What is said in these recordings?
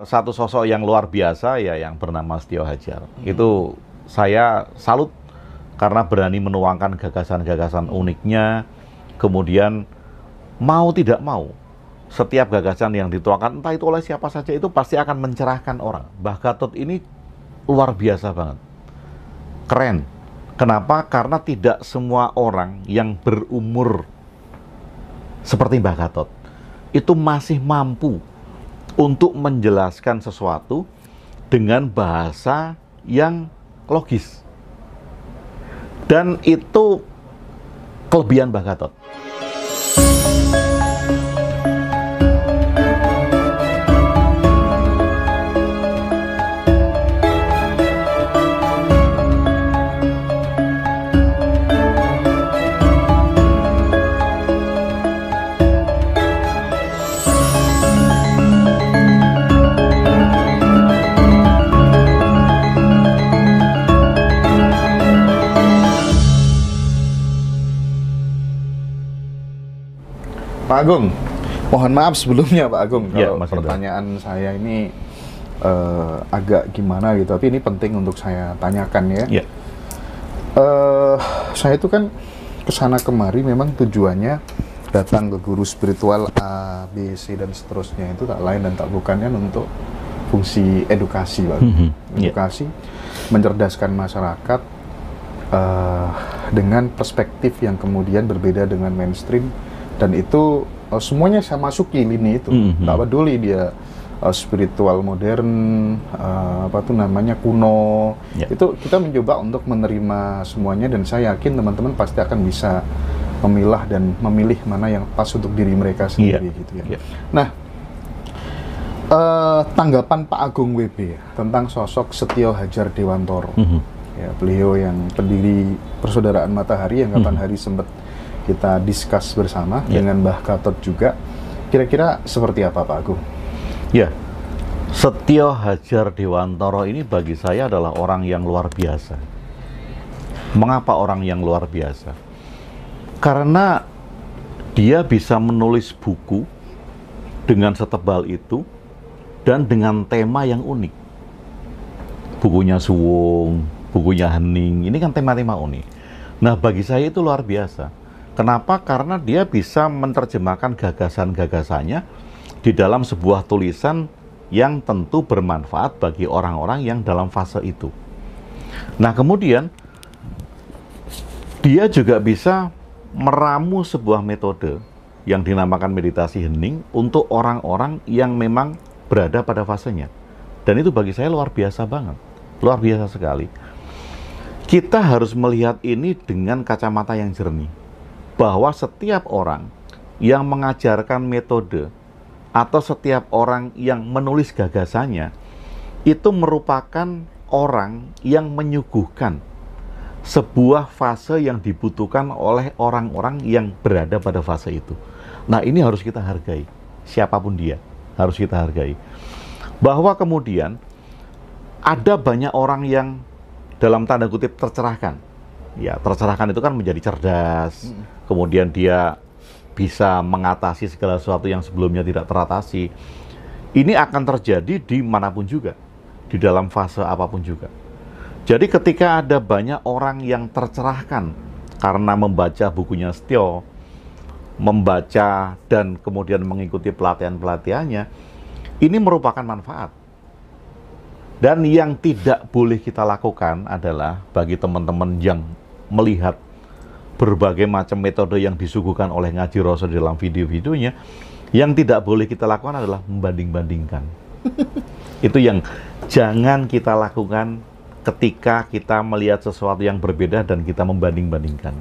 satu sosok yang luar biasa ya yang bernama Setio Hajar. Hmm. Itu saya salut karena berani menuangkan gagasan-gagasan uniknya. Kemudian mau tidak mau setiap gagasan yang dituangkan entah itu oleh siapa saja itu pasti akan mencerahkan orang. Mbah Gatot ini luar biasa banget. Keren. Kenapa? Karena tidak semua orang yang berumur seperti Mbah Gatot itu masih mampu untuk menjelaskan sesuatu dengan bahasa yang logis. Dan itu kelebihan Mbah Gatot. Agung, mohon maaf sebelumnya Pak Agung iya, kalau pertanyaan Indra. saya ini uh, agak gimana gitu, tapi ini penting untuk saya tanyakan ya. ya. Uh, saya itu kan kesana kemari memang tujuannya datang ke guru spiritual A, B, C dan seterusnya itu tak lain dan tak bukannya untuk fungsi edukasi, Pak. Mm -hmm. Edukasi yeah. mencerdaskan masyarakat uh, dengan perspektif yang kemudian berbeda dengan mainstream dan itu uh, semuanya saya masuki lini itu tidak mm -hmm. peduli dia uh, spiritual modern uh, apa tuh namanya kuno yeah. itu kita mencoba untuk menerima semuanya dan saya yakin teman-teman pasti akan bisa memilah dan memilih mana yang pas untuk diri mereka iya. sendiri yeah. gitu ya. Yeah. Nah uh, tanggapan Pak Agung WB ya, tentang sosok Setio Hajar Dewantoro mm -hmm. ya beliau yang pendiri Persaudaraan Matahari yang kapan mm -hmm. hari sempat kita diskus bersama yeah. dengan Mbah Gatot juga. Kira-kira seperti apa Pak Agung? Ya, yeah. Setio Hajar Dewantoro ini bagi saya adalah orang yang luar biasa. Mengapa orang yang luar biasa? Karena dia bisa menulis buku dengan setebal itu dan dengan tema yang unik. Bukunya Suwung, bukunya Hening, ini kan tema-tema unik. Nah, bagi saya itu luar biasa. Kenapa? Karena dia bisa menerjemahkan gagasan-gagasannya di dalam sebuah tulisan yang tentu bermanfaat bagi orang-orang yang dalam fase itu. Nah, kemudian dia juga bisa meramu sebuah metode yang dinamakan meditasi hening untuk orang-orang yang memang berada pada fasenya. Dan itu bagi saya luar biasa banget. Luar biasa sekali. Kita harus melihat ini dengan kacamata yang jernih bahwa setiap orang yang mengajarkan metode atau setiap orang yang menulis gagasannya itu merupakan orang yang menyuguhkan sebuah fase yang dibutuhkan oleh orang-orang yang berada pada fase itu. Nah, ini harus kita hargai. Siapapun dia, harus kita hargai. Bahwa kemudian ada banyak orang yang dalam tanda kutip tercerahkan ya tercerahkan itu kan menjadi cerdas hmm. kemudian dia bisa mengatasi segala sesuatu yang sebelumnya tidak teratasi ini akan terjadi di manapun juga di dalam fase apapun juga jadi ketika ada banyak orang yang tercerahkan karena membaca bukunya Setio membaca dan kemudian mengikuti pelatihan-pelatihannya ini merupakan manfaat dan yang tidak boleh kita lakukan adalah bagi teman-teman yang melihat berbagai macam metode yang disuguhkan oleh ngaji Rosa dalam video-videonya, yang tidak boleh kita lakukan adalah membanding-bandingkan. Itu yang jangan kita lakukan ketika kita melihat sesuatu yang berbeda dan kita membanding-bandingkan.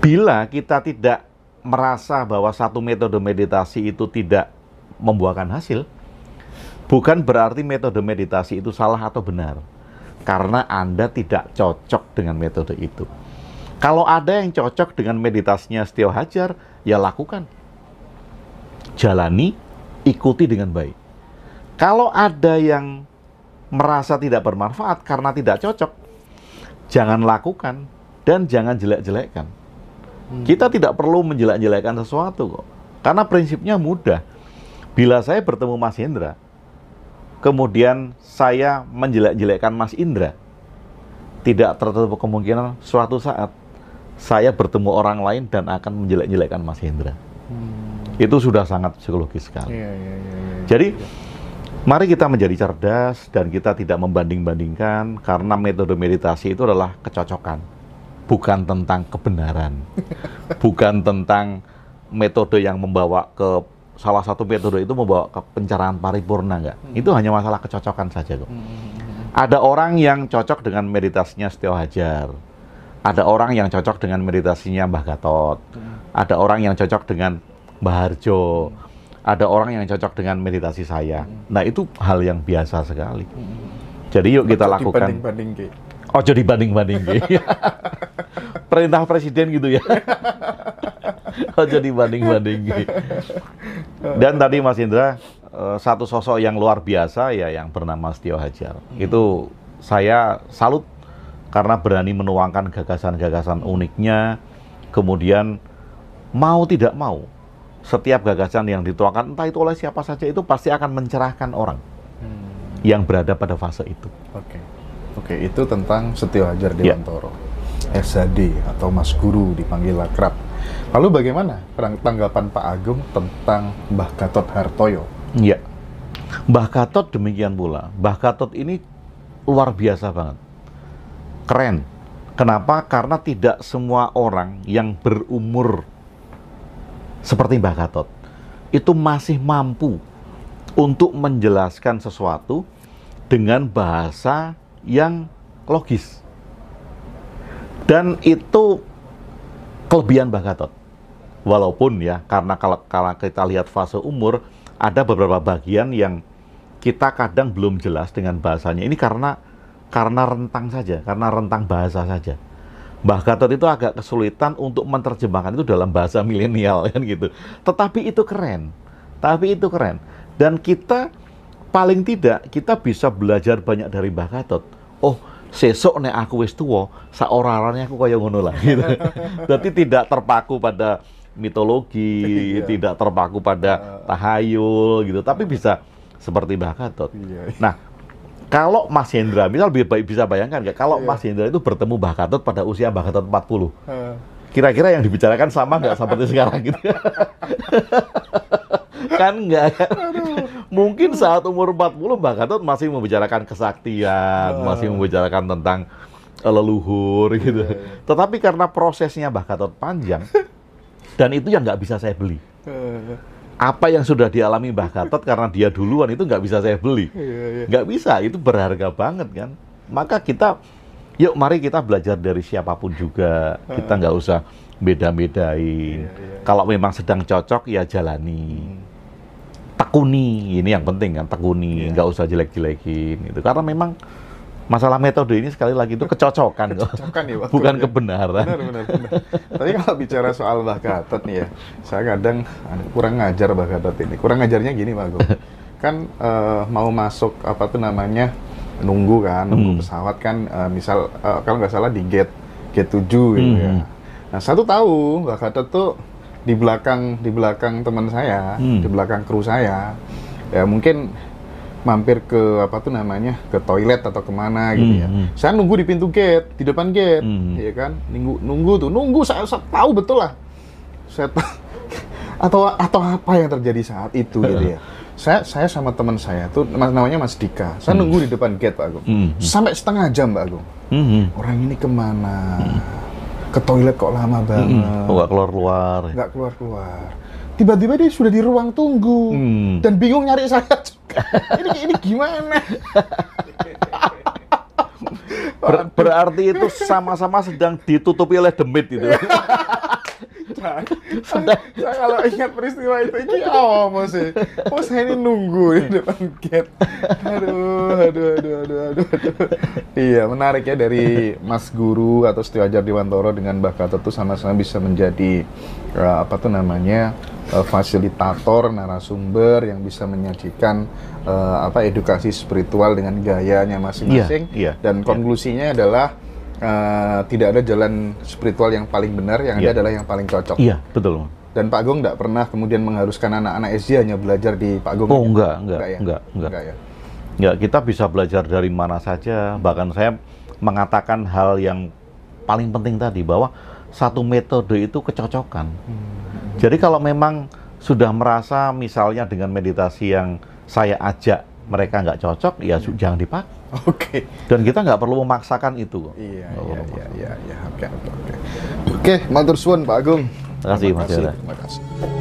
Bila kita tidak merasa bahwa satu metode meditasi itu tidak membuahkan hasil, Bukan berarti metode meditasi itu salah atau benar, karena Anda tidak cocok dengan metode itu. Kalau ada yang cocok dengan meditasinya Setio Hajar, ya lakukan. Jalani, ikuti dengan baik. Kalau ada yang merasa tidak bermanfaat karena tidak cocok, jangan lakukan dan jangan jelek-jelekkan. Hmm. Kita tidak perlu menjelek-jelekkan sesuatu kok. Karena prinsipnya mudah. Bila saya bertemu Mas Hendra, kemudian saya menjelek-jelekkan Mas Indra, tidak tertutup kemungkinan suatu saat saya bertemu orang lain dan akan menjelek-jelekkan Mas Indra. Hmm. Itu sudah sangat psikologis sekali. Ya, ya, ya, Jadi, mari kita menjadi cerdas dan kita tidak membanding-bandingkan karena metode meditasi itu adalah kecocokan, bukan tentang kebenaran, bukan tentang metode yang membawa ke salah satu metode itu membawa ke pencerahan paripurna nggak? Hmm. Itu hanya masalah kecocokan saja kok. Hmm, hmm, hmm, hmm. Ada orang yang cocok dengan meditasinya Setio Hajar. Ada orang yang cocok dengan meditasinya Mbah Gatot. Hmm. Ada orang yang cocok dengan Mbah Harjo. Hmm. Ada orang yang cocok dengan meditasi saya. Hmm. Nah, itu hal yang biasa sekali. Hmm. Jadi yuk kita Ojo lakukan. Dibanding -banding, Ojo dibanding-banding. Oh, Perintah presiden gitu ya. jadi dibanding banding Dan tadi Mas Indra eh, satu sosok yang luar biasa ya yang bernama Setio Hajar. Hmm. Itu saya salut karena berani menuangkan gagasan-gagasan uniknya. Kemudian mau tidak mau setiap gagasan yang dituangkan entah itu oleh siapa saja itu pasti akan mencerahkan orang hmm. yang berada pada fase itu. Oke. Okay. Oke, itu tentang Setio Hajar ya. Dewantoro. Yeah. SHD atau Mas Guru dipanggil akrab Lalu bagaimana tanggapan Pak Agung tentang Mbah Gatot Hartoyo? Iya. Mbah Gatot demikian pula. Mbah Gatot ini luar biasa banget. Keren. Kenapa? Karena tidak semua orang yang berumur seperti Mbah Gatot itu masih mampu untuk menjelaskan sesuatu dengan bahasa yang logis. Dan itu kelebihan Mbah Gatot. Walaupun ya, karena kalau, kalau kita lihat fase umur, ada beberapa bagian yang kita kadang belum jelas dengan bahasanya. Ini karena karena rentang saja, karena rentang bahasa saja. Mbah Gatot itu agak kesulitan untuk menerjemahkan itu dalam bahasa milenial kan gitu. Tetapi itu keren. Tapi itu keren. Dan kita paling tidak kita bisa belajar banyak dari Mbah Gatot. Oh, Sesok nek aku wis tuwa seorang-orangnya aku kayak ngono lah gitu. Dadi tidak terpaku pada mitologi, iya. tidak terpaku pada tahayul gitu, tapi bisa seperti Mbah Gatot. Iya. Nah, kalau Mas Hendra, misal lebih baik bisa bayangkan nggak kalau iya. Mas Hendra itu bertemu Mbah Gatot pada usia Mbah Gatot 40. Kira-kira yang dibicarakan sama nggak seperti sekarang gitu? kan nggak kan? mungkin saat umur 40 Mbak Gatot masih membicarakan kesaktian, iya. masih membicarakan tentang eh, leluhur iya. gitu. Tetapi karena prosesnya Mbak Gatot panjang, dan itu yang nggak bisa saya beli. Iya. Apa yang sudah dialami Mbak Gatot karena dia duluan itu nggak bisa saya beli. Nggak bisa, itu berharga banget kan. Maka kita, yuk mari kita belajar dari siapapun juga. Kita nggak usah beda-bedai. Kalau memang sedang cocok, ya jalani. Hmm tekuni ini yang penting kan tekuni iya. nggak usah jelek-jelekin itu karena memang masalah metode ini sekali lagi itu kecocokan, kecocokan ya, bukan ya. kebenaran. Benar, benar, benar. Tapi kalau bicara soal Mbah Gatot nih ya, saya kadang kurang ngajar Mbah ini. Kurang ngajarnya gini Pak Gu. Kan uh, mau masuk apa tuh namanya nunggu kan, nunggu hmm. pesawat kan uh, misal uh, kalau nggak salah di gate gate 7 gitu hmm. ya. Nah, satu tahu Mbah tuh di belakang di belakang teman saya, hmm. di belakang kru saya, ya mungkin mampir ke apa tuh namanya ke toilet atau kemana gitu hmm, ya. Hmm. Saya nunggu di pintu gate, di depan gate, hmm. ya kan, nunggu nunggu tuh, nunggu saya, saya tahu betul lah, saya tahu, atau atau apa yang terjadi saat itu gitu ya. Saya saya sama teman saya tuh namanya Mas Dika. Saya hmm. nunggu di depan gate Pak Agung, hmm. hmm. sampai setengah jam Pak Agung. Hmm. Orang ini kemana? Hmm ke toilet kok lama banget. Mm Nggak keluar-keluar. Nggak keluar-keluar. Tiba-tiba dia sudah di ruang tunggu mm. dan bingung nyari saya juga. ini ini gimana? Ber berarti itu sama-sama sedang ditutupi oleh demit gitu. Cak. kalau ingat peristiwa itu oh masih, sih? saya ini nunggu di depan gate. Aduh, aduh, aduh, aduh, aduh. Iya, menarik ya dari Mas Guru atau Setio Ajar Dewantoro dengan Mbah Gatot itu sama-sama bisa menjadi eh, apa tuh namanya? Eh, fasilitator narasumber yang bisa menyajikan uh, apa edukasi spiritual dengan gayanya masing-masing yeah, yeah, dan iya. konklusinya yeah. adalah uh, tidak ada jalan spiritual yang paling benar, yang yeah. ada iya. adalah yang paling cocok. Iya, yeah, betul. Dan Pak Gong tidak pernah kemudian mengharuskan anak-anak SD hanya belajar di Pak Gong. Oh, enggak, enggak, enggak, ya? enggak, enggak. enggak ya? Ya, kita bisa belajar dari mana saja. Bahkan saya mengatakan hal yang paling penting tadi bahwa satu metode itu kecocokan. Hmm. Jadi kalau memang sudah merasa misalnya dengan meditasi yang saya ajak mereka nggak cocok, ya hmm. jangan dipakai. Oke. Okay. Dan kita nggak perlu memaksakan itu. Iya, iya, iya, iya, iya, oke, oke, oke. Pak Agung. Terima kasih, Mas Terima kasih.